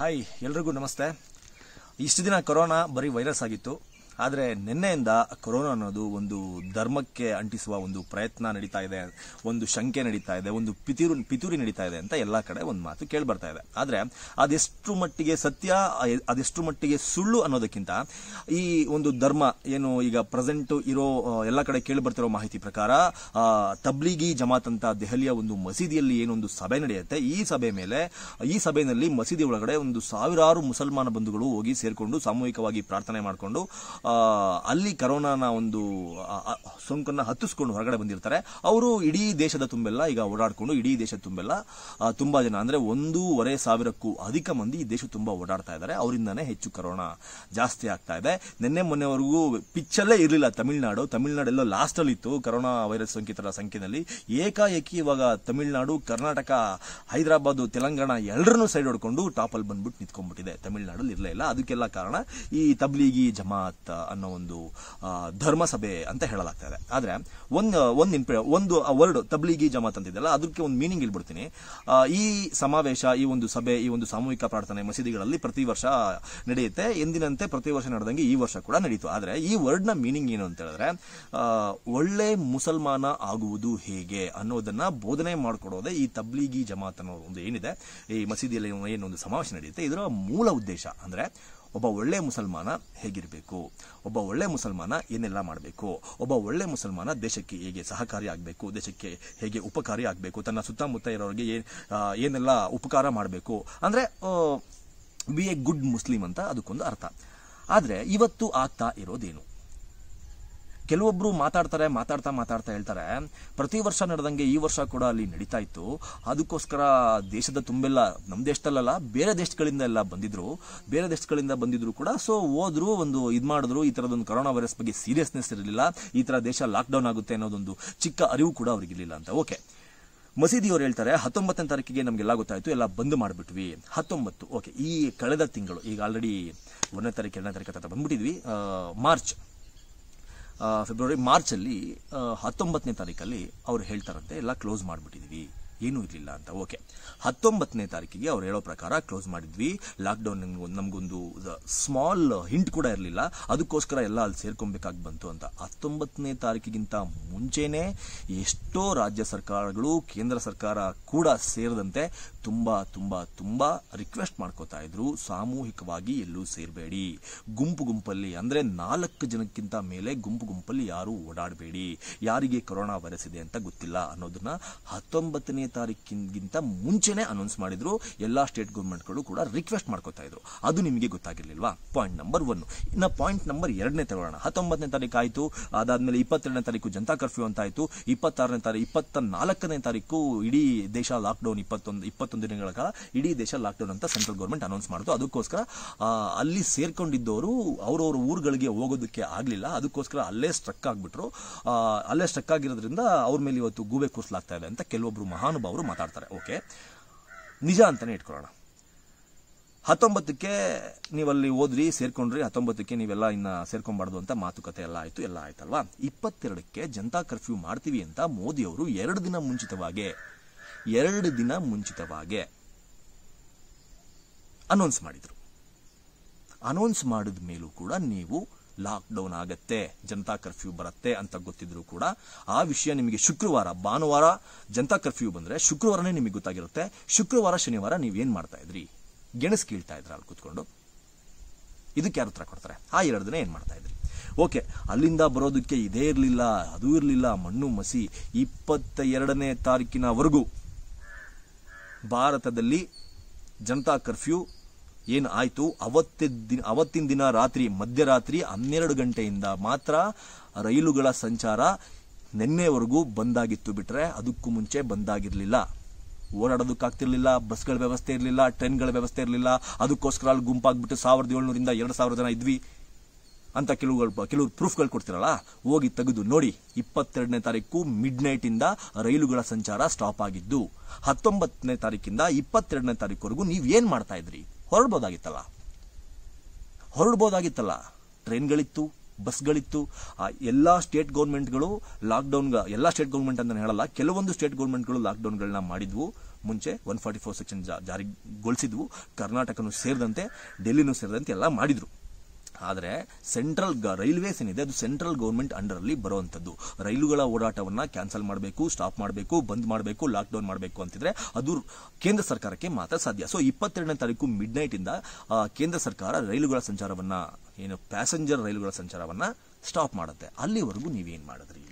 hi ಎಲ್ರಿಗೂ ನಮಸ್ತೆ ಇಷ್ಟು ದಿನ ಕೊರೋನಾ ಬರೀ ವೈರಸ್ ಆಗಿತ್ತು ಆದರೆ ನಿನ್ನೆಯಿಂದ ಕೊರೋನಾ ಅನ್ನೋದು ಒಂದು ಧರ್ಮಕ್ಕೆ ಅಂಟಿಸುವ ಒಂದು ಪ್ರಯತ್ನ ನಡೀತಾ ಇದೆ ಒಂದು ಶಂಕೆ ನಡೀತಾ ಇದೆ ಒಂದು ಪಿತೂರು ಪಿತೂರಿ ನಡೀತಾ ಇದೆ ಅಂತ ಎಲ್ಲ ಕಡೆ ಒಂದು ಮಾತು ಬರ್ತಾ ಇದೆ ಆದರೆ ಅದೆಷ್ಟು ಮಟ್ಟಿಗೆ ಸತ್ಯ ಅದೆಷ್ಟು ಮಟ್ಟಿಗೆ ಸುಳ್ಳು ಅನ್ನೋದಕ್ಕಿಂತ ಈ ಒಂದು ಧರ್ಮ ಏನು ಈಗ ಪ್ರೆಸೆಂಟ್ ಇರೋ ಎಲ್ಲ ಕಡೆ ಕೇಳಿಬರ್ತಿರೋ ಮಾಹಿತಿ ಪ್ರಕಾರ ತಬ್ಲಿಗಿ ಜಮಾತ್ ಅಂತ ದೆಹಲಿಯ ಒಂದು ಮಸೀದಿಯಲ್ಲಿ ಏನೊಂದು ಸಭೆ ನಡೆಯುತ್ತೆ ಈ ಸಭೆ ಮೇಲೆ ಈ ಸಭೆಯಲ್ಲಿ ಮಸೀದಿ ಒಳಗಡೆ ಒಂದು ಸಾವಿರಾರು ಮುಸಲ್ಮಾನ ಬಂಧುಗಳು ಹೋಗಿ ಸೇರಿಕೊಂಡು ಸಾಮೂಹಿಕವಾಗಿ ಪ್ರಾರ್ಥನೆ ಮಾಡಿಕೊಂಡು ಅಲ್ಲಿ ಕರೋನಾನ ಒಂದು ಸೋಂಕನ್ನು ಹತ್ತಿಸ್ಕೊಂಡು ಹೊರಗಡೆ ಬಂದಿರ್ತಾರೆ ಅವರು ಇಡೀ ದೇಶದ ತುಂಬೆಲ್ಲ ಈಗ ಓಡಾಡಿಕೊಂಡು ಇಡೀ ದೇಶದ ತುಂಬೆಲ್ಲ ತುಂಬ ಜನ ಅಂದರೆ ಒಂದೂವರೆ ಸಾವಿರಕ್ಕೂ ಅಧಿಕ ಮಂದಿ ಈ ದೇಶ ತುಂಬ ಓಡಾಡ್ತಾ ಇದ್ದಾರೆ ಅವರಿಂದಾನೇ ಹೆಚ್ಚು ಕರೋನಾ ಜಾಸ್ತಿ ಆಗ್ತಾ ಇದೆ ನಿನ್ನೆ ಮೊನ್ನೆವರೆಗೂ ಪಿಚ್ಚಲ್ಲೇ ಇರಲಿಲ್ಲ ತಮಿಳುನಾಡು ತಮಿಳುನಾಡೆಲ್ಲೋ ಲಾಸ್ಟಲ್ಲಿ ಇತ್ತು ಕರೋನಾ ವೈರಸ್ ಸೋಂಕಿತರ ಸಂಖ್ಯೆಯಲ್ಲಿ ಏಕಾಏಕಿ ಇವಾಗ ತಮಿಳುನಾಡು ಕರ್ನಾಟಕ ಹೈದರಾಬಾದ್ ತೆಲಂಗಾಣ ಎಲ್ಲರನ್ನೂ ಸೈಡ್ ಹೊಡ್ಕೊಂಡು ಟಾಪಲ್ಲಿ ಬಂದ್ಬಿಟ್ಟು ನಿಂತ್ಕೊಂಡ್ಬಿಟ್ಟಿದೆ ತಮಿಳುನಾಡಲ್ಲಿ ಇರಲೇ ಇಲ್ಲ ಅದಕ್ಕೆಲ್ಲ ಕಾರಣ ಈ ತಬ್ಲೀಗಿ ಜಮಾತ್ ಅನ್ನೋ ಒಂದು ಧರ್ಮಸಭೆ ಅಂತ ಹೇಳಲಾಗ್ತಾ ಇದೆ ಆದ್ರೆ ಒಂದು ಒಂದು ಇಂಪ ಒಂದು ವರ್ಡ್ ತಬ್ಲಿಗಿ ಜಮಾತ್ ಅಂತಿದೆಯಲ್ಲ ಅದಕ್ಕೆ ಒಂದು ಮೀನಿಂಗ್ ಇಲ್ಬಿಡ್ತೀನಿ ಈ ಸಮಾವೇಶ ಈ ಒಂದು ಸಭೆ ಈ ಒಂದು ಸಾಮೂಹಿಕ ಪ್ರಾರ್ಥನೆ ಮಸೀದಿಗಳಲ್ಲಿ ಪ್ರತಿ ವರ್ಷ ನಡೆಯುತ್ತೆ ಎಂದಿನಂತೆ ಪ್ರತಿ ವರ್ಷ ನಡೆದಂಗೆ ಈ ವರ್ಷ ಕೂಡ ನಡೀತು ಆದ್ರೆ ಈ ವರ್ಡ್ ನ ಮೀನಿಂಗ್ ಏನು ಅಂತ ಹೇಳಿದ್ರೆ ಒಳ್ಳೆ ಮುಸಲ್ಮಾನ ಆಗುವುದು ಹೇಗೆ ಅನ್ನೋದನ್ನ ಬೋಧನೆ ಮಾಡಿಕೊಡೋದೇ ಈ ತಬ್ಲಿಗಿ ಜಮಾತ್ ಅನ್ನೋ ಒಂದು ಏನಿದೆ ಈ ಮಸೀದಿಯಲ್ಲಿ ಏನೊಂದು ಸಮಾವೇಶ ನಡೆಯುತ್ತೆ ಇದರ ಮೂಲ ಉದ್ದೇಶ ಅಂದ್ರೆ ಒಬ್ಬ ಒಳ್ಳೆ ಮುಸಲ್ಮಾನ ಹೇಗಿರಬೇಕು ಒಬ್ಬ ಒಳ್ಳೆ ಮುಸಲ್ಮಾನ ಏನೆಲ್ಲ ಮಾಡಬೇಕು ಒಬ್ಬ ಒಳ್ಳೆ ಮುಸಲ್ಮಾನ ದೇಶಕ್ಕೆ ಹೇಗೆ ಸಹಕಾರಿ ಆಗಬೇಕು ದೇಶಕ್ಕೆ ಹೇಗೆ ಉಪಕಾರಿ ಆಗಬೇಕು ತನ್ನ ಸುತ್ತಮುತ್ತ ಇರೋರಿಗೆ ಏನೆಲ್ಲ ಉಪಕಾರ ಮಾಡಬೇಕು ಅಂದರೆ ಬಿ ಎ ಗುಡ್ ಮುಸ್ಲಿಂ ಅಂತ ಅದಕ್ಕೊಂದು ಅರ್ಥ ಆದರೆ ಇವತ್ತು ಆಗ್ತಾ ಇರೋದೇನು ಕೆಲವೊಬ್ರು ಮಾತಾಡ್ತಾರೆ ಮಾತಾಡ್ತಾ ಮಾತಾಡ್ತಾ ಹೇಳ್ತಾರೆ ಪ್ರತಿ ವರ್ಷ ನಡೆದಂಗೆ ಈ ವರ್ಷ ಕೂಡ ಅಲ್ಲಿ ನಡೀತಾ ಇತ್ತು ಅದಕ್ಕೋಸ್ಕರ ದೇಶದ ತುಂಬೆಲ್ಲ ನಮ್ಮ ದೇಶದಲ್ಲೆಲ್ಲ ಬೇರೆ ದೇಶಗಳಿಂದ ಎಲ್ಲ ಬಂದಿದ್ರು ಬೇರೆ ದೇಶಗಳಿಂದ ಬಂದಿದ್ರು ಕೂಡ ಸೊ ಹೋದ್ರು ಒಂದು ಇದು ಮಾಡಿದ್ರು ಈ ತರದೊಂದು ಕೊರೋನಾ ವೈರಸ್ ಬಗ್ಗೆ ಸೀರಿಯಸ್ನೆಸ್ ಇರಲಿಲ್ಲ ಈ ತರ ದೇಶ ಲಾಕ್ಡೌನ್ ಆಗುತ್ತೆ ಅನ್ನೋದೊಂದು ಚಿಕ್ಕ ಅರಿವು ಕೂಡ ಇರಲಿಲ್ಲ ಅಂತ ಓಕೆ ಮಸೀದಿಯವರು ಹೇಳ್ತಾರೆ ಹತ್ತೊಂಬತ್ತನೇ ತಾರೀಕಿಗೆ ನಮಗೆಲ್ಲ ಗೊತ್ತಾಯಿತು ಎಲ್ಲ ಬಂದ್ ಮಾಡಿಬಿಟ್ವಿ ಹತ್ತೊಂಬತ್ತು ಓಕೆ ಈ ಕಳೆದ ತಿಂಗಳು ಈಗ ಆಲ್ರೆಡಿ ಒಂದನೇ ತಾರೀಕು ಎರಡನೇ ತಾರೀಕು ಬಂದ್ಬಿಟ್ಟಿದ್ವಿ ಮಾರ್ಚ್ ಫೆಬ್ರವರಿ ಮಾರ್ಚಲ್ಲಿ ಹತ್ತೊಂಬತ್ತನೇ ತಾರೀಕಲ್ಲಿ ಅವ್ರು ಹೇಳ್ತಾರಂತೆ ಎಲ್ಲ ಕ್ಲೋಸ್ ಮಾಡಿಬಿಟ್ಟಿದ್ವಿ ಏನೂ ಇರಲಿಲ್ಲ ಅಂತ ಓಕೆ ಹತ್ತೊಂಬತ್ತನೇ ತಾರೀಕಿಗೆ ಅವ್ರು ಹೇಳೋ ಪ್ರಕಾರ ಕ್ಲೋಸ್ ಮಾಡಿದ್ವಿ ಲಾಕ್ಡೌನ್ ನಮಗೊಂದು ಸ್ಮಾಲ್ ಹಿಂಟ್ ಕೂಡ ಇರಲಿಲ್ಲ ಅದಕ್ಕೋಸ್ಕರ ಎಲ್ಲ ಅಲ್ಲಿ ಸೇರ್ಕೊಬೇಕಾಗಿ ಬಂತು ಅಂತ ಹತ್ತೊಂಬತ್ತನೇ ತಾರೀಕಿಗಿಂತ ಮುಂಚೆನೇ ಎಷ್ಟೋ ರಾಜ್ಯ ಸರ್ಕಾರಗಳು ಕೇಂದ್ರ ಸರ್ಕಾರ ಕೂಡ ಸೇರಿದಂತೆ ತುಂಬ ತುಂಬ ತುಂಬ ರಿಕ್ವೆಸ್ಟ್ ಮಾಡ್ಕೋತಾ ಇದ್ರು ಸಾಮೂಹಿಕವಾಗಿ ಎಲ್ಲೂ ಸೇರಬೇಡಿ ಗುಂಪು ಗುಂಪಲ್ಲಿ ಅಂದರೆ ನಾಲ್ಕು ಜನಕ್ಕಿಂತ ಮೇಲೆ ಗುಂಪು ಗುಂಪಲ್ಲಿ ಯಾರೂ ಓಡಾಡಬೇಡಿ ಯಾರಿಗೆ ಕೊರೋನಾ ವೈರಸ್ ಇದೆ ಅಂತ ಗೊತ್ತಿಲ್ಲ ಅನ್ನೋದನ್ನ ಹತ್ತೊಂಬತ್ತನೇ ತಾರೀಕಿಗಿಂತ ಮುಂಚೆನೇ ಅನೌನ್ಸ್ ಮಾಡಿದ್ರು ಎಲ್ಲ ಸ್ಟೇಟ್ ಗೌರ್ಮೆಂಟ್ಗಳು ಕೂಡ ರಿಕ್ವೆಸ್ಟ್ ಮಾಡ್ಕೋತಾ ಇದ್ರು ಅದು ನಿಮಗೆ ಗೊತ್ತಾಗಿರ್ಲಿಲ್ವಾ ಪಾಯಿಂಟ್ ನಂಬರ್ ಒನ್ ಇನ್ನು ಪಾಯಿಂಟ್ ನಂಬರ್ ಎರಡನೇ ತಗೊಳ್ಳೋಣ ಹತ್ತೊಂಬತ್ತನೇ ತಾರೀಕು ಆಯಿತು ಅದಾದಮೇಲೆ ಇಪ್ಪತ್ತೆರಡನೇ ತಾರೀಕು ಜನತಾ ಕರ್ಫ್ಯೂ ಅಂತ ಆಯಿತು ಇಪ್ಪತ್ತಾರನೇ ತಾರೀಕು ಇಪ್ಪತ್ತ ನಾಲ್ಕನೇ ತಾರೀಕು ಇಡೀ ದೇಶ ಲಾಕ್ಡೌನ್ ಇಪ್ಪತ್ತೊಂದು ಇಪ್ಪತ್ತು ಇಪ್ಪತ್ತೊಂದು ದಿನಗಳ ಕಾಲ ಇಡೀ ದೇಶ ಲಾಕ್ಡೌನ್ ಅಂತ ಸೆಂಟ್ರಲ್ ಗೌರ್ಮೆಂಟ್ ಅನೌನ್ಸ್ ಮಾಡಿತು ಅದಕ್ಕೋಸ್ಕರ ಅಲ್ಲಿ ಸೇರ್ಕೊಂಡಿದ್ದವರು ಅವ್ರವ್ರ ಊರುಗಳಿಗೆ ಹೋಗೋದಕ್ಕೆ ಆಗಲಿಲ್ಲ ಅದಕ್ಕೋಸ್ಕರ ಅಲ್ಲೇ ಸ್ಟ್ರಕ್ ಆಗಿಬಿಟ್ರು ಅಲ್ಲೇ ಸ್ಟ್ರಕ್ ಆಗಿರೋದ್ರಿಂದ ಅವ್ರ ಮೇಲೆ ಇವತ್ತು ಗೂಬೆ ಕೂರಿಸಲಾಗ್ತಾ ಇದೆ ಅಂತ ಕೆಲವೊಬ್ಬರು ಮಹಾನುಭಾವರು ಮಾತಾಡ್ತಾರೆ ಓಕೆ ನಿಜ ಅಂತಲೇ ಇಟ್ಕೊಳ್ಳೋಣ ಹತ್ತೊಂಬತ್ತಕ್ಕೆ ನೀವಲ್ಲಿ ಓದ್ರಿ ಸೇರ್ಕೊಂಡ್ರಿ ಹತ್ತೊಂಬತ್ತಕ್ಕೆ ನೀವೆಲ್ಲ ಇನ್ನ ಸೇರ್ಕೊಂಬಾರ್ದು ಅಂತ ಮಾತುಕತೆ ಎಲ್ಲ ಆಯಿತು ಎಲ್ಲ ಆಯ್ತಲ್ವಾ ಇಪ್ಪತ್ತೆರಡಕ್ಕೆ ಜನತಾ ಕರ್ಫ್ಯೂ ಮಾಡ್ತೀವಿ ಅಂತ ಮೋದಿ ಅವರು ಎರಡು ದಿನ ಮುಂಚಿತವಾಗಿ ಎರಡು ದಿನ ಮುಂಚಿತವಾಗಿ ಅನೌನ್ಸ್ ಮಾಡಿದರು ಅನೌನ್ಸ್ ಮಾಡಿದ ಮೇಲೂ ಕೂಡ ನೀವು ಲಾಕ್ಡೌನ್ ಆಗತ್ತೆ ಜನತಾ ಕರ್ಫ್ಯೂ ಬರುತ್ತೆ ಅಂತ ಗೊತ್ತಿದ್ರು ಕೂಡ ಆ ವಿಷಯ ನಿಮಗೆ ಶುಕ್ರವಾರ ಭಾನುವಾರ ಜನತಾ ಕರ್ಫ್ಯೂ ಬಂದರೆ ಶುಕ್ರವಾರನೇ ನಿಮಗೆ ಗೊತ್ತಾಗಿರುತ್ತೆ ಶುಕ್ರವಾರ ಶನಿವಾರ ನೀವೇನು ಮಾಡ್ತಾ ಇದ್ರಿ ಗೆಣಸು ಕೀಳ್ತಾ ಇದ್ರ ಅಲ್ಲಿ ಕೂತ್ಕೊಂಡು ಇದಕ್ಕೆ ಯಾರು ಉತ್ತರ ಕೊಡ್ತಾರೆ ಆ ಎರಡು ದಿನ ಏನು ಮಾಡ್ತಾ ಇದ್ರಿ ಓಕೆ ಅಲ್ಲಿಂದ ಬರೋದಕ್ಕೆ ಇದೇ ಇರಲಿಲ್ಲ ಅದು ಇರಲಿಲ್ಲ ಮಣ್ಣು ಮಸಿ ಇಪ್ಪತ್ತ ಎರಡನೇ ತಾರೀಕಿನವರೆಗೂ ಭಾರತದಲ್ಲಿ ಜನತಾ ಕರ್ಫ್ಯೂ ಏನು ಆಯಿತು ದಿನ ಅವತ್ತಿನ ದಿನ ರಾತ್ರಿ ಮಧ್ಯರಾತ್ರಿ ಹನ್ನೆರಡು ಗಂಟೆಯಿಂದ ಮಾತ್ರ ರೈಲುಗಳ ಸಂಚಾರ ನಿನ್ನೆವರೆಗೂ ಬಂದಾಗಿತ್ತು ಬಿಟ್ರೆ ಅದಕ್ಕೂ ಮುಂಚೆ ಬಂದಾಗಿರಲಿಲ್ಲ ಓಡಾಡೋದಕ್ಕಾಗ್ತಿರ್ಲಿಲ್ಲ ಬಸ್ಗಳ ವ್ಯವಸ್ಥೆ ಇರಲಿಲ್ಲ ಟ್ರೈನ್ಗಳ ವ್ಯವಸ್ಥೆ ಇರಲಿಲ್ಲ ಅದಕ್ಕೋಸ್ಕರ ಅಲ್ಲಿ ಗುಂಪಾಗ್ಬಿಟ್ಟು ಸಾವಿರದ ಏಳ್ನೂರಿಂದ ಎರಡು ಸಾವಿರ ಜನ ಇದ್ವಿ ಅಂತ ಕೆಲವು ಕೆಲವು ಪ್ರೂಫ್ಗಳು ಕೊಡ್ತಿರಲ್ಲ ಹೋಗಿ ತೆಗೆದು ನೋಡಿ ಇಪ್ಪತ್ತೆರಡನೇ ತಾರೀಕು ಮಿಡ್ ನೈಟಿಂದ ರೈಲುಗಳ ಸಂಚಾರ ಸ್ಟಾಪ್ ಆಗಿದ್ದು ಹತ್ತೊಂಬತ್ತನೇ ತಾರೀಕಿಂದ ಇಪ್ಪತ್ತೆರಡನೇ ತಾರೀಕುವರೆಗೂ ನೀವು ಏನು ಮಾಡ್ತಾ ಇದ್ರಿ ಹೊರಡ್ಬೋದಾಗಿತ್ತಲ್ಲ ಹೊರಡ್ಬೋದಾಗಿತ್ತಲ್ಲ ಟ್ರೈನ್ಗಳಿತ್ತು ಬಸ್ಗಳಿತ್ತು ಎಲ್ಲ ಸ್ಟೇಟ್ ಗೌರ್ಮೆಂಟ್ಗಳು ಲಾಕ್ಡೌನ್ ಎಲ್ಲ ಸ್ಟೇಟ್ ಗೌರ್ಮೆಂಟ್ ಅಂತ ಹೇಳಲ್ಲ ಕೆಲವೊಂದು ಸ್ಟೇಟ್ ಗೌರ್ಮೆಂಟ್ಗಳು ಲಾಕ್ಡೌನ್ಗಳನ್ನ ಮಾಡಿದ್ವು ಮುಂಚೆ ಒನ್ ಫಾರ್ಟಿ ಫೋರ್ ಸೆಕ್ಷನ್ ಜಾರಿಗೊಳಿಸಿದ್ವು ಕರ್ನಾಟಕನೂ ಸೇರಿದಂತೆ ಡೆಲ್ಲಿನೂ ಸೇರಿದಂತೆ ಎಲ್ಲ ಮಾಡಿದ್ರು ಆದರೆ ಸೆಂಟ್ರಲ್ ರೈಲ್ವೇಸ್ ಏನಿದೆ ಅದು ಸೆಂಟ್ರಲ್ ಗೌರ್ಮೆಂಟ್ ಅಂಡರಲ್ಲಿ ಬರುವಂಥದ್ದು ರೈಲುಗಳ ಓಡಾಟವನ್ನು ಕ್ಯಾನ್ಸಲ್ ಮಾಡಬೇಕು ಸ್ಟಾಪ್ ಮಾಡಬೇಕು ಬಂದ್ ಮಾಡಬೇಕು ಲಾಕ್ಡೌನ್ ಮಾಡಬೇಕು ಅಂತಿದ್ರೆ ಅದು ಕೇಂದ್ರ ಸರ್ಕಾರಕ್ಕೆ ಮಾತ್ರ ಸಾಧ್ಯ ಸೊ ಇಪ್ಪತ್ತೆರಡನೇ ತಾರೀಕು ಮಿಡ್ ನೈಟ್ ಇಂದ ಕೇಂದ್ರ ಸರ್ಕಾರ ರೈಲುಗಳ ಸಂಚಾರವನ್ನ ಏನು ಪ್ಯಾಸೆಂಜರ್ ರೈಲುಗಳ ಸಂಚಾರವನ್ನ ಸ್ಟಾಪ್ ಮಾಡುತ್ತೆ ಅಲ್ಲಿವರೆಗೂ ನೀವೇನು ಮಾಡಿದ್ರಿ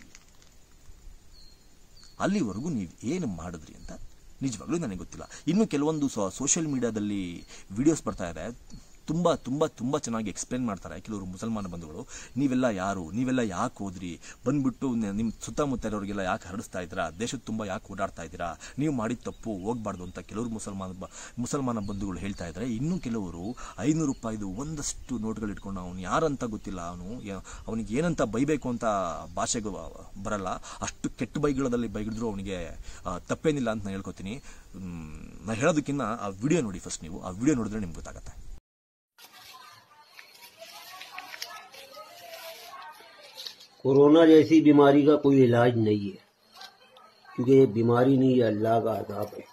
ಅಲ್ಲಿವರೆಗೂ ನೀವು ಏನು ಮಾಡಿದ್ರಿ ಅಂತ ನಿಜವಾಗ್ಲೂ ನನಗೆ ಗೊತ್ತಿಲ್ಲ ಇನ್ನು ಕೆಲವೊಂದು ಸೋಷಿಯಲ್ ಮೀಡಿಯಾದಲ್ಲಿ ವಿಡಿಯೋಸ್ ಬರ್ತಾ ಇದೆ ತುಂಬ ತುಂಬ ತುಂಬ ಚೆನ್ನಾಗಿ ಎಕ್ಸ್ಪ್ಲೇನ್ ಮಾಡ್ತಾರೆ ಕೆಲವರು ಮುಸಲ್ಮಾನ ಬಂಧುಗಳು ನೀವೆಲ್ಲ ಯಾರು ನೀವೆಲ್ಲ ಯಾಕೆ ಹೋದ್ರಿ ಬಂದ್ಬಿಟ್ಟು ನಿಮ್ಮ ಸುತ್ತಮುತ್ತ ಇರೋರಿಗೆಲ್ಲ ಯಾಕೆ ಹರಡಿಸ್ತಾ ಇದ್ದೀರಾ ದೇಶಕ್ಕೆ ತುಂಬ ಯಾಕೆ ಓಡಾಡ್ತಾ ಇದ್ದೀರಾ ನೀವು ಮಾಡಿದ ತಪ್ಪು ಹೋಗ್ಬಾರ್ದು ಅಂತ ಕೆಲವರು ಮುಸಲ್ಮಾನ ಮುಸಲ್ಮಾನ ಬಂಧುಗಳು ಹೇಳ್ತಾ ಇದ್ದಾರೆ ಇನ್ನೂ ಕೆಲವರು ಐನೂರು ರೂಪಾಯಿದು ಒಂದಷ್ಟು ನೋಟ್ಗಳು ಇಟ್ಕೊಂಡು ಅವನು ಯಾರಂತ ಗೊತ್ತಿಲ್ಲ ಅವನು ಅವನಿಗೆ ಏನಂತ ಬೈಬೇಕು ಅಂತ ಭಾಷೆಗೂ ಬರಲ್ಲ ಅಷ್ಟು ಕೆಟ್ಟ ಬೈಗಳದಲ್ಲಿ ಬೈಗಿಡಿದ್ರು ಅವನಿಗೆ ತಪ್ಪೇನಿಲ್ಲ ಅಂತ ನಾನು ಹೇಳ್ಕೊತೀನಿ ನಾನು ಹೇಳೋದಕ್ಕಿಂತ ಆ ವಿಡಿಯೋ ನೋಡಿ ಫಸ್ಟ್ ನೀವು ಆ ವಿಡಿಯೋ ನೋಡಿದ್ರೆ ನಿಮ್ಗೆ ಗೊತ್ತಾಗುತ್ತೆ कोरोना जैसी बीमारी का कोई इलाज नहीं है क्योंकि ये बीमारी नहीं है अल्लाह का है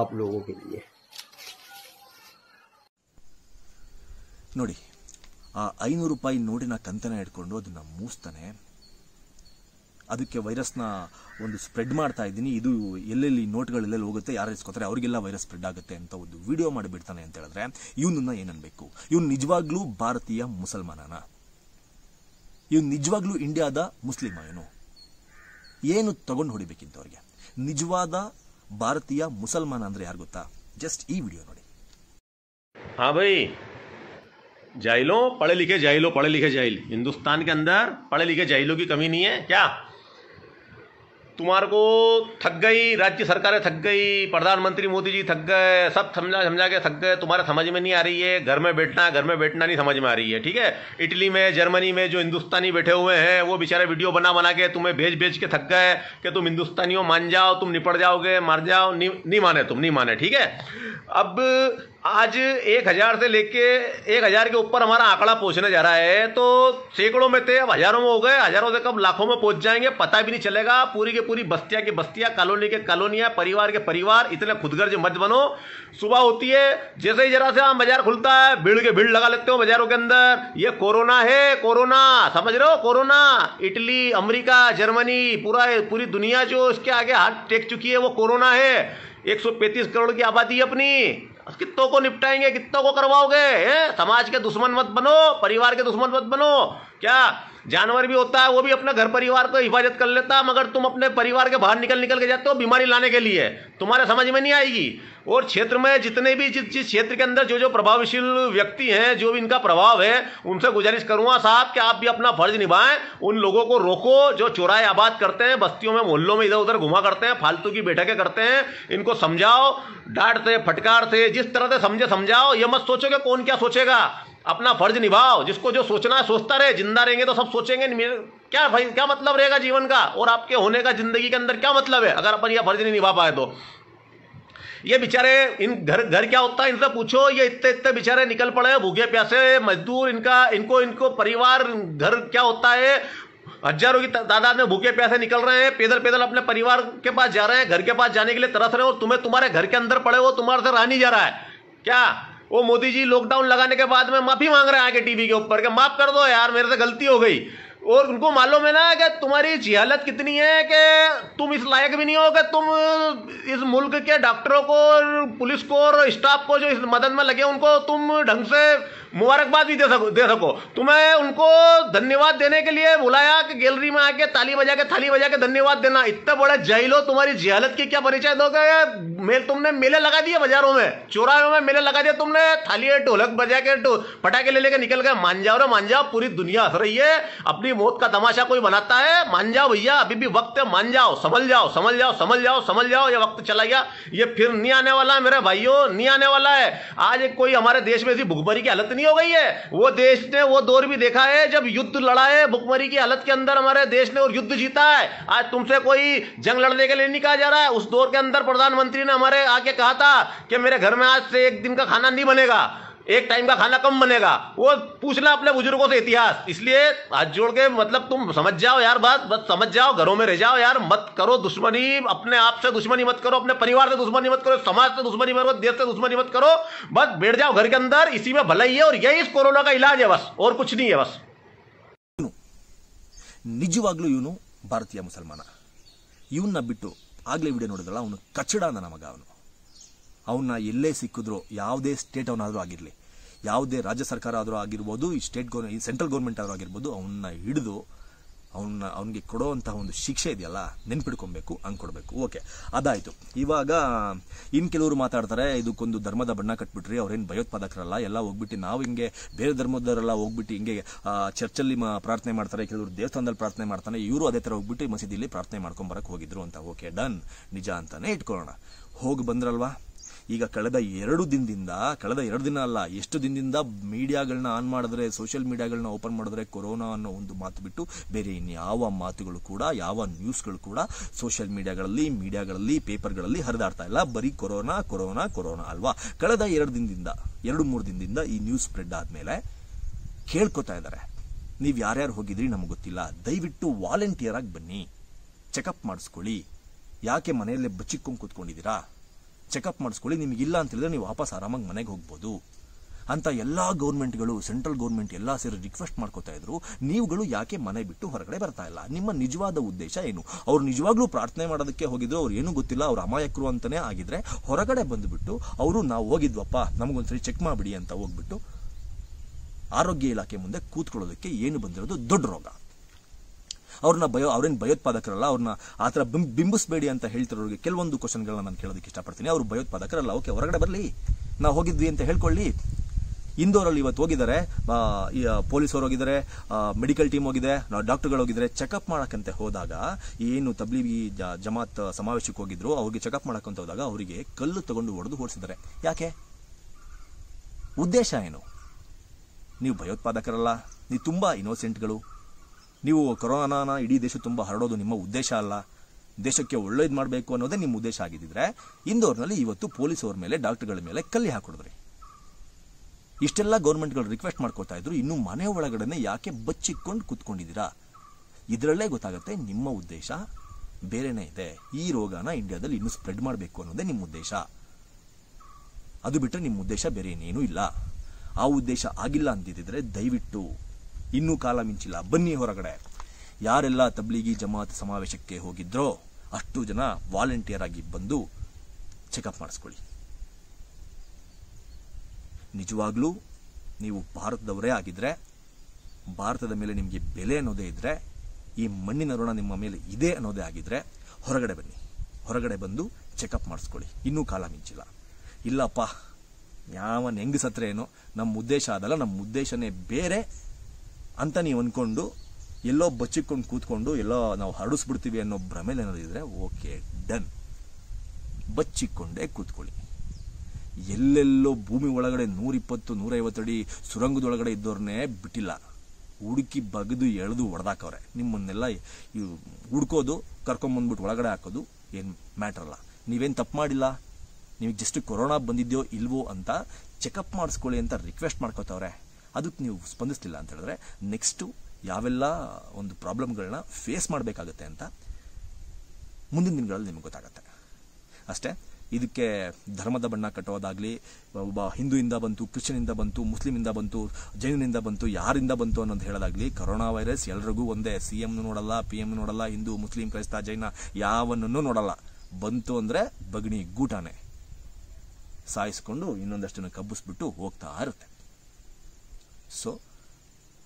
आप लोगों के लिए ನೋಡಿ ಆ ಐನೂರು ರೂಪಾಯಿ ನೋಟಿನ ಕಂತನ ಇಟ್ಕೊಂಡು ಅದನ್ನು ಮೂಸ್ತಾನೆ ಅದಕ್ಕೆ ವೈರಸ್ನ ಒಂದು ಸ್ಪ್ರೆಡ್ ಮಾಡ್ತಾ ಇದ್ದೀನಿ ಇದು ಎಲ್ಲೆಲ್ಲಿ ನೋಟ್ಗಳೆಲ್ಲೆಲ್ಲಿ ಹೋಗುತ್ತೆ ಯಾರು ಇಸ್ಕೋತಾರೆ ಅವರಿಗೆಲ್ಲ ವೈರಸ್ ಸ್ಪ್ರೆಡ್ ಆಗುತ್ತೆ ಅಂತ ಒಂದು ವಿಡಿಯೋ ಮಾಡಿಬಿಡ್ತಾನೆ ಅಂತ ಹೇಳಿದ್ರೆ ಇವನನ್ನ ಏನನ್ಬೇಕು ಇವನು ನಿಜವಾಗ್ಲೂ ಭಾರತೀಯ ಮುಸಲ್ಮಾನನ ಇವ್ ನಿಜವಾಗ್ಲೂ ಇಂಡಿಯಾದ ಮುಸ್ಲಿಮ ಏನು ಏನು ತಗೊಂಡು ಹೊಡಿಬೇಕಿತ್ತು ಅವ್ರಿಗೆ ನಿಜವಾದ ಭಾರತೀಯ ಮುಸಲ್ಮಾನ ಅಂದ್ರೆ ಯಾರು ಗೊತ್ತಾ ಜಸ್ಟ್ ಈ ವಿಡಿಯೋ ನೋಡಿ ಹಾ ಭೈ ಜೈಲೋ ಪಳಲಿಕೆ ಜೈಲೋ ಪಳಲಿಕೆ ಜೈಲ್ ಹಿಂದೂಸ್ತಾನ್ ಕೆ ಅಂದರ್ के अंदर पढ़े ನೀ तुम्हारे को थक गई राज्य सरकारें थक गई प्रधानमंत्री मोदी जी थक गए सब समझा समझा के थक गए तुम्हारे समझ में नहीं आ रही है घर में बैठना घर में बैठना नहीं समझ में आ रही है ठीक है इटली में जर्मनी में जो हिंदुस्तानी बैठे हुए हैं वो बेचारे वीडियो बना बना के तुम्हें भेज भेज के थक गए कि तुम हिंदुस्तानियों मान जाओ तुम निपट जाओगे मर जाओ नहीं नहीं माने तुम नहीं माने ठीक है अब आज एक हज़ार से लेके एक हज़ार के ऊपर हमारा आंकड़ा पहुंचने जा रहा है तो सैकड़ों में थे अब हज़ारों में हो गए हज़ारों से कब लाखों में पहुंच जाएंगे पता भी नहीं चलेगा पूरी के पूरी बस्तियां के बस्तियां कॉलोनी के कॉलोनियाँ परिवार के परिवार इतने खुदगर्ज मत बनो सुबह होती है जैसे ही जरा से आम बाजार खुलता है भीड़ के भीड़ लगा लेते हो बाजारों के अंदर ये कोरोना है कोरोना समझ रहे हो कोरोना इटली अमरीका जर्मनी पूरा पूरी दुनिया जो इसके आगे हाथ टेक चुकी है वो कोरोना है एक करोड़ की आबादी है अपनी कितों को निपटाएंगे कितों को करवाओगे समाज के दुश्मन मत बनो परिवार के दुश्मन मत बनो क्या जानवर भी होता है वो भी अपने घर परिवार को हिफाजत कर लेता है मगर तुम अपने परिवार के बाहर निकल निकल के जाते हो बीमारी लाने के लिए तुम्हारे समझ में नहीं आएगी और क्षेत्र में जितने भी जिस जिस क्षेत्र के अंदर जो जो प्रभावशील व्यक्ति हैं जो भी इनका प्रभाव है उनसे गुजारिश करूंगा साहब कि आप भी अपना फर्ज निभाएं उन लोगों को रोको जो चौराहे आबाद करते हैं बस्तियों में मोहल्लों में इधर उधर घुमा करते हैं फालतू की बैठकें करते हैं इनको समझाओ डांट से फटकार से जिस तरह से समझे समझाओ ये मत सोचो कि कौन क्या सोचेगा अपना फर्ज निभाओ जिसको जो सोचना है सोचता रहे जिंदा रहेंगे तो सब सोचेंगे क्या भाई क्या मतलब रहेगा जीवन का और आपके होने का जिंदगी के अंदर क्या मतलब है अगर अपन यह फर्ज नहीं निभा पाए तो ये बेचारे इन घर घर क्या होता है इनसे पूछो ये इतने इतने बेचारे निकल पड़े भूखे प्यासे मजदूर इनका इनको इनको परिवार घर क्या होता है हजारों की तादाद में भूखे प्यासे निकल रहे हैं पैदल पैदल अपने परिवार के पास जा रहे हैं घर के पास जाने के लिए तरस रहे हो तुम्हें तुम्हारे घर के अंदर पड़े हो तुम्हारे से रहा नहीं जा रहा है क्या वो मोदी जी लॉकडाउन लगाने के बाद में माफी मांग रहे हैं आगे टीवी के ऊपर के माफ कर दो यार मेरे से गलती हो गई और उनको मालूम है ना कि तुम्हारी जिहालत कितनी है कि तुम इस लायक भी नहीं हो कि तुम इस मुल्क के डॉक्टरों को और पुलिस को और स्टाफ को जो इस मदद में लगे उनको तुम ढंग से मुबारकबाद भी दे सको दे सको तुम्हें उनको धन्यवाद देने के लिए बुलाया कि गैलरी में आके ताली बजा के थाली बजा के धन्यवाद देना इतना बड़ा जहल हो तुम्हारी जियालत की क्या परिचय दोगे मेल तुमने मेले लगा दिए बाजारों में चौराहों में मेले लगा दिए तुमने थाली ढोलक बजा के पटाखे ले लेके निकल गए मान जाओ रे मान जाओ पूरी दुनिया हंस रही है अपनी मौत का तमाशा कोई बनाता है मान जाओ भैया अभी भी वक्त है मान जाओ समझ जाओ समझ जाओ समझ जाओ समझ जाओ ये वक्त चला गया ये फिर नहीं आने वाला है मेरे भाइयों नहीं आने वाला है आज एक कोई हमारे देश में ऐसी भुखमरी की हालत नहीं हो गई है वो देश ने वो दौर भी देखा है जब युद्ध लड़ा है भुखमरी की हालत के अंदर हमारे देश ने और युद्ध जीता है आज तुमसे कोई जंग लड़ने के लिए नहीं कहा जा रहा है उस दौर के अंदर प्रधानमंत्री ने हमारे आके कहा था कि मेरे घर में आज से एक दिन का खाना नहीं बनेगा एक टाइम का खाना कम बनेगा वो पूछना अपने बुजुर्गों से इतिहास इसलिए हाथ जोड़ के मतलब तुम समझ जाओ यार बात बस समझ जाओ घरों में रह जाओ यार मत करो दुश्मनी अपने आप से दुश्मनी मत करो अपने परिवार से दुश्मनी मत करो समाज से दुश्मनी मत करो देश से दुश्मनी मत करो बस बैठ जाओ घर के अंदर इसी में भलाई है और यही इस कोरोना का इलाज है बस और कुछ नहीं है बस ನಿಜವಾಗ್ಲೂ ಇವನು भारतीय मुसलमान ಇವನ್ನ बिटो ಆಗ್ಲೇ वीडियो नोड़ा कचड़ा ಕಚ್ಚಡ गावन ಅವನ್ನ ಎಲ್ಲೇ ಸಿಕ್ಕಿದ್ರು ಯಾವುದೇ ಸ್ಟೇಟ್ ಅವನಾದರೂ ಆಗಿರಲಿ ಯಾವುದೇ ರಾಜ್ಯ ಸರ್ಕಾರ ಆದರೂ ಆಗಿರ್ಬೋದು ಈ ಸ್ಟೇಟ್ ಗೌರ್ ಈ ಸೆಂಟ್ರಲ್ ಗೌರ್ಮೆಂಟ್ ಆದರೂ ಆಗಿರ್ಬೋದು ಅವನ್ನ ಹಿಡಿದು ಅವನ್ನ ಅವನಿಗೆ ಕೊಡೋವಂತಹ ಒಂದು ಶಿಕ್ಷೆ ಇದೆಯಲ್ಲ ನೆನ್ಪಿಡ್ಕೊಬೇಕು ಹಂಗೆ ಕೊಡಬೇಕು ಓಕೆ ಅದಾಯಿತು ಇವಾಗ ಇನ್ನು ಕೆಲವರು ಮಾತಾಡ್ತಾರೆ ಇದಕ್ಕೊಂದು ಧರ್ಮದ ಬಣ್ಣ ಕಟ್ಬಿಟ್ರಿ ಅವ್ರೇನು ಭಯೋತ್ಪಾದಕರಲ್ಲ ಎಲ್ಲ ಹೋಗ್ಬಿಟ್ಟು ನಾವು ಹಿಂಗೆ ಬೇರೆ ಧರ್ಮದವರೆಲ್ಲ ಹೋಗ್ಬಿಟ್ಟು ಹಿಂಗೆ ಚರ್ಚಲ್ಲಿ ಪ್ರಾರ್ಥನೆ ಮಾಡ್ತಾರೆ ಕೆಲವರು ದೇವಸ್ಥಾನದಲ್ಲಿ ಪ್ರಾರ್ಥನೆ ಮಾಡ್ತಾನೆ ಇವರು ಅದೇ ಥರ ಹೋಗ್ಬಿಟ್ಟು ಮಸೀದಿಲಿ ಪ್ರಾರ್ಥನೆ ಮಾಡ್ಕೊಂಬರಕ್ಕೆ ಹೋಗಿದ್ರು ಅಂತ ಓಕೆ ಡನ್ ನಿಜ ಅಂತಲೇ ಇಟ್ಕೊಳ್ಳೋಣ ಹೋಗಿ ಬಂದ್ರಲ್ವಾ ಈಗ ಕಳೆದ ಎರಡು ದಿನದಿಂದ ಕಳೆದ ಎರಡು ದಿನ ಅಲ್ಲ ಎಷ್ಟು ದಿನದಿಂದ ಮೀಡಿಯಾಗಳನ್ನ ಆನ್ ಮಾಡಿದ್ರೆ ಸೋಷಿಯಲ್ ಮೀಡಿಯಾಗಳನ್ನ ಓಪನ್ ಮಾಡಿದ್ರೆ ಕೊರೋನಾ ಅನ್ನೋ ಒಂದು ಮಾತು ಬಿಟ್ಟು ಬೇರೆ ಇನ್ಯಾವ ಮಾತುಗಳು ಕೂಡ ಯಾವ ನ್ಯೂಸ್ಗಳು ಕೂಡ ಸೋಷಿಯಲ್ ಮೀಡಿಯಾಗಳಲ್ಲಿ ಮೀಡಿಯಾಗಳಲ್ಲಿ ಪೇಪರ್ಗಳಲ್ಲಿ ಹರಿದಾಡ್ತಾ ಇಲ್ಲ ಬರೀ ಕೊರೋನಾ ಕೊರೋನಾ ಕೊರೋನಾ ಅಲ್ವಾ ಕಳೆದ ಎರಡು ದಿನದಿಂದ ಎರಡು ಮೂರು ದಿನದಿಂದ ಈ ನ್ಯೂಸ್ ಸ್ಪ್ರೆಡ್ ಆದ್ಮೇಲೆ ಕೇಳ್ಕೊತಾ ಇದ್ದಾರೆ ನೀವು ಯಾರ್ಯಾರು ಹೋಗಿದ್ರಿ ನಮ್ಗೆ ಗೊತ್ತಿಲ್ಲ ದಯವಿಟ್ಟು ವಾಲಂಟಿಯರ್ ಆಗಿ ಬನ್ನಿ ಚೆಕಪ್ ಮಾಡಿಸ್ಕೊಳ್ಳಿ ಯಾಕೆ ಮನೆಯಲ್ಲೇ ಬಚ್ಚಿಕೊಂಡು ಕೂತ್ಕೊಂಡಿದ್ದೀರಾ ಚೆಕಪ್ ಮಾಡಿಸ್ಕೊಳ್ಳಿ ನಿಮಗಿಲ್ಲ ಅಂತ ಹೇಳಿದ್ರೆ ನೀವು ವಾಪಸ್ ಆರಾಮಾಗಿ ಮನೆಗೆ ಹೋಗ್ಬೋದು ಅಂತ ಎಲ್ಲ ಗೌರ್ಮೆಂಟ್ಗಳು ಸೆಂಟ್ರಲ್ ಗೌರ್ಮೆಂಟ್ ಎಲ್ಲ ಸೇರಿ ರಿಕ್ವೆಸ್ಟ್ ಮಾಡ್ಕೋತಾ ಇದ್ರು ನೀವುಗಳು ಯಾಕೆ ಮನೆ ಬಿಟ್ಟು ಹೊರಗಡೆ ಬರ್ತಾ ಇಲ್ಲ ನಿಮ್ಮ ನಿಜವಾದ ಉದ್ದೇಶ ಏನು ಅವ್ರು ನಿಜವಾಗ್ಲೂ ಪ್ರಾರ್ಥನೆ ಮಾಡೋದಕ್ಕೆ ಹೋಗಿದ್ರು ಅವ್ರು ಏನೂ ಗೊತ್ತಿಲ್ಲ ಅವ್ರು ಅಮಾಯಕರು ಅಂತಾನೆ ಆಗಿದ್ರೆ ಹೊರಗಡೆ ಬಂದುಬಿಟ್ಟು ಅವರು ನಾವು ಹೋಗಿದ್ವಪ್ಪ ನಮಗೊಂದ್ಸರಿ ಚೆಕ್ ಮಾಡಿಬಿಡಿ ಅಂತ ಹೋಗ್ಬಿಟ್ಟು ಆರೋಗ್ಯ ಇಲಾಖೆ ಮುಂದೆ ಕೂತ್ಕೊಳ್ಳೋದಕ್ಕೆ ಏನು ಬಂದಿರೋದು ದೊಡ್ಡ ರೋಗ ಅವ್ರನ್ನ ಭಯೋ ಅವ್ರೇನು ಭಯೋತ್ಪಾದಕರಲ್ಲ ಅವ್ರನ್ನ ಆ ಥರ ಬಿಂಬಿಸಬೇಡಿ ಅಂತ ಹೇಳ್ತಿರೋರಿಗೆ ಕೆಲವೊಂದು ಕ್ವಶನ್ಗಳನ್ನ ನಾನು ಕೇಳೋದಕ್ಕೆ ಇಷ್ಟಪಡ್ತೀನಿ ಅವರು ಭಯೋತ್ಪಾದಕರಲ್ಲ ಓಕೆ ಹೊರಗಡೆ ಬರಲಿ ನಾವು ಹೋಗಿದ್ವಿ ಅಂತ ಹೇಳ್ಕೊಳ್ಳಿ ಇಂದೋರಲ್ಲಿ ಇವತ್ತು ಹೋಗಿದ್ದಾರೆ ಪೊಲೀಸವ್ರು ಹೋಗಿದ್ದಾರೆ ಮೆಡಿಕಲ್ ಟೀಮ್ ಹೋಗಿದೆ ಡಾಕ್ಟರ್ಗಳು ಹೋಗಿದ್ದಾರೆ ಚೆಕಪ್ ಮಾಡೋಕ್ಕಂತೆ ಹೋದಾಗ ಏನು ತಬ್ಲಿಗಿ ಜಮಾತ್ ಸಮಾವೇಶಕ್ಕೆ ಹೋಗಿದ್ರು ಅವ್ರಿಗೆ ಚೆಕಪ್ ಮಾಡೋಕ್ಕಂತ ಹೋದಾಗ ಅವರಿಗೆ ಕಲ್ಲು ತಗೊಂಡು ಹೊಡೆದು ಓಡಿಸಿದ್ದಾರೆ ಯಾಕೆ ಉದ್ದೇಶ ಏನು ನೀವು ಭಯೋತ್ಪಾದಕರಲ್ಲ ನೀವು ತುಂಬ ಇನ್ನೋಸೆಂಟ್ಗಳು ನೀವು ಕೊರೋನಾನ ಇಡೀ ದೇಶ ತುಂಬ ಹರಡೋದು ನಿಮ್ಮ ಉದ್ದೇಶ ಅಲ್ಲ ದೇಶಕ್ಕೆ ಒಳ್ಳೇದು ಮಾಡಬೇಕು ಅನ್ನೋದೇ ನಿಮ್ಮ ಉದ್ದೇಶ ಆಗಿದ್ದಿದ್ರೆ ಇಂದೋರ್ನಲ್ಲಿ ಇವತ್ತು ಪೊಲೀಸ್ ಮೇಲೆ ಡಾಕ್ಟರ್ಗಳ ಮೇಲೆ ಕಲ್ಲಿ ಹಾಕೊಡಿದ್ರಿ ಇಷ್ಟೆಲ್ಲ ಗೌರ್ಮೆಂಟ್ಗಳು ರಿಕ್ವೆಸ್ಟ್ ಮಾಡ್ಕೊಳ್ತಾ ಇದ್ರು ಇನ್ನು ಮನೆ ಒಳಗಡೆ ಯಾಕೆ ಬಚ್ಚಿಕೊಂಡು ಕೂತ್ಕೊಂಡಿದ್ದೀರಾ ಇದರಲ್ಲೇ ಗೊತ್ತಾಗುತ್ತೆ ನಿಮ್ಮ ಉದ್ದೇಶ ಬೇರೆನೇ ಇದೆ ಈ ರೋಗನ ಇಂಡಿಯಾದಲ್ಲಿ ಇನ್ನೂ ಸ್ಪ್ರೆಡ್ ಮಾಡಬೇಕು ಅನ್ನೋದೇ ನಿಮ್ಮ ಉದ್ದೇಶ ಅದು ಬಿಟ್ಟರೆ ನಿಮ್ಮ ಉದ್ದೇಶ ಬೇರೆ ಏನೇನೂ ಇಲ್ಲ ಆ ಉದ್ದೇಶ ಆಗಿಲ್ಲ ಅಂತಿದ್ದರೆ ದಯವಿಟ್ಟು ಇನ್ನೂ ಕಾಲ ಮಿಂಚಿಲ್ಲ ಬನ್ನಿ ಹೊರಗಡೆ ಯಾರೆಲ್ಲ ತಬ್ಲಿಗಿ ಜಮಾತ್ ಸಮಾವೇಶಕ್ಕೆ ಹೋಗಿದ್ರೋ ಅಷ್ಟು ಜನ ವಾಲಂಟಿಯರ್ ಆಗಿ ಬಂದು ಚೆಕಪ್ ಮಾಡಿಸ್ಕೊಳ್ಳಿ ನಿಜವಾಗ್ಲೂ ನೀವು ಭಾರತದವರೇ ಆಗಿದ್ರೆ ಭಾರತದ ಮೇಲೆ ನಿಮಗೆ ಬೆಲೆ ಅನ್ನೋದೇ ಇದ್ರೆ ಈ ಮಣ್ಣಿನ ಋಣ ನಿಮ್ಮ ಮೇಲೆ ಇದೆ ಅನ್ನೋದೇ ಆಗಿದ್ರೆ ಹೊರಗಡೆ ಬನ್ನಿ ಹೊರಗಡೆ ಬಂದು ಚೆಕಪ್ ಮಾಡಿಸ್ಕೊಳ್ಳಿ ಇನ್ನೂ ಕಾಲ ಮಿಂಚಿಲ್ಲ ಇಲ್ಲಪ್ಪ ಯಾವ ಹೆಂಗಸತ್ರ ಏನೋ ನಮ್ಮ ಉದ್ದೇಶ ಅದಲ್ಲ ನಮ್ಮ ಉದ್ದೇಶನೇ ಬೇರೆ ಅಂತ ನೀವು ಅಂದ್ಕೊಂಡು ಎಲ್ಲೋ ಬಚ್ಚಿಕೊಂಡು ಕೂತ್ಕೊಂಡು ಎಲ್ಲೋ ನಾವು ಹರಡಿಸ್ಬಿಡ್ತೀವಿ ಅನ್ನೋ ಭ್ರಮೇಲೆ ಏನಾದ್ರು ಓಕೆ ಡನ್ ಬಚ್ಚಿಕೊಂಡೇ ಕೂತ್ಕೊಳ್ಳಿ ಎಲ್ಲೆಲ್ಲೋ ಭೂಮಿ ಒಳಗಡೆ ನೂರಿಪ್ಪತ್ತು ಅಡಿ ಸುರಂಗದೊಳಗಡೆ ಇದ್ದವ್ರನ್ನೇ ಬಿಟ್ಟಿಲ್ಲ ಹುಡುಕಿ ಬಗೆದು ಎಳೆದು ಹೊಡೆದಾಕವ್ರೆ ನಿಮ್ಮನ್ನೆಲ್ಲ ಹುಡ್ಕೋದು ಕರ್ಕೊಂಬಂದ್ಬಿಟ್ಟು ಒಳಗಡೆ ಹಾಕೋದು ಏನು ಮ್ಯಾಟ್ರಲ್ಲ ನೀವೇನು ತಪ್ಪು ಮಾಡಿಲ್ಲ ನಿಮಗೆ ಜಸ್ಟ್ ಕೊರೋನಾ ಬಂದಿದ್ಯೋ ಇಲ್ವೋ ಅಂತ ಚೆಕಪ್ ಮಾಡಿಸ್ಕೊಳ್ಳಿ ಅಂತ ರಿಕ್ವೆಸ್ಟ್ ಮಾಡ್ಕೋತವ್ರೆ ಅದಕ್ಕೆ ನೀವು ಸ್ಪಂದಿಸಲಿಲ್ಲ ಅಂತ ಹೇಳಿದ್ರೆ ನೆಕ್ಸ್ಟು ಯಾವೆಲ್ಲ ಒಂದು ಪ್ರಾಬ್ಲಮ್ಗಳನ್ನ ಫೇಸ್ ಮಾಡಬೇಕಾಗತ್ತೆ ಅಂತ ಮುಂದಿನ ದಿನಗಳಲ್ಲಿ ನಿಮಗೆ ಗೊತ್ತಾಗುತ್ತೆ ಅಷ್ಟೇ ಇದಕ್ಕೆ ಧರ್ಮದ ಬಣ್ಣ ಕಟ್ಟೋದಾಗಲಿ ಒಬ್ಬ ಹಿಂದೂಯಿಂದ ಬಂತು ಕ್ರಿಶ್ಚಿಯನಿಂದ ಬಂತು ಮುಸ್ಲಿಮಿಂದ ಬಂತು ಜೈನಿಂದ ಬಂತು ಯಾರಿಂದ ಬಂತು ಅನ್ನೋದು ಹೇಳೋದಾಗಲಿ ಕೊರೋನಾ ವೈರಸ್ ಎಲ್ರಿಗೂ ಒಂದೇ ಸಿ ನೋಡಲ್ಲ ಪಿ ಎಮ್ ನೋಡಲ್ಲ ಹಿಂದೂ ಮುಸ್ಲಿಂ ಕ್ರೈಸ್ತ ಜೈನ ಯಾವನ್ನೂ ನೋಡಲ್ಲ ಬಂತು ಅಂದರೆ ಬಗಣಿ ಗೂಟಾನೆ ಸಾಯಿಸ್ಕೊಂಡು ಇನ್ನೊಂದಷ್ಟನ್ನು ಕಬ್ಬಿಸ್ಬಿಟ್ಟು ಹೋಗ್ತಾ ಇರುತ್ತೆ ಸೊ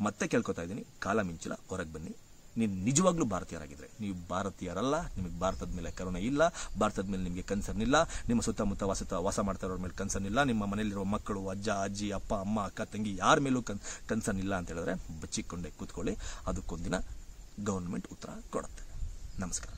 ಮತ್ತೆ ಕೇಳ್ಕೊತಾ ಇದ್ದೀನಿ ಕಾಲ ಮಿಂಚಿಲ್ಲ ಹೊರಗೆ ಬನ್ನಿ ನೀವು ನಿಜವಾಗ್ಲೂ ಭಾರತೀಯರಾಗಿದ್ದರೆ ನೀವು ಭಾರತೀಯರಲ್ಲ ನಿಮಗೆ ಭಾರತದ ಮೇಲೆ ಕರುಣೆ ಇಲ್ಲ ಭಾರತದ ಮೇಲೆ ನಿಮಗೆ ಕನ್ಸರ್ನ್ ಇಲ್ಲ ನಿಮ್ಮ ಸುತ್ತಮುತ್ತ ವಾಸ ವಾಸ ಮಾಡ್ತಾ ಮೇಲೆ ಕನ್ಸರ್ನ್ ಇಲ್ಲ ನಿಮ್ಮ ಮನೆಯಲ್ಲಿರುವ ಮಕ್ಕಳು ಅಜ್ಜ ಅಜ್ಜಿ ಅಪ್ಪ ಅಮ್ಮ ಅಕ್ಕ ತಂಗಿ ಯಾರ ಮೇಲೂ ಕನ್ ಕನ್ಸರ್ನ್ ಇಲ್ಲ ಅಂತ ಹೇಳಿದ್ರೆ ಬಚ್ಚಿಕೊಂಡೆ ಕೂತ್ಕೊಳ್ಳಿ ಅದಕ್ಕೊಂದಿನ ಗೌರ್ಮೆಂಟ್ ಉತ್ತರ ಕೊಡುತ್ತೆ ನಮಸ್ಕಾರ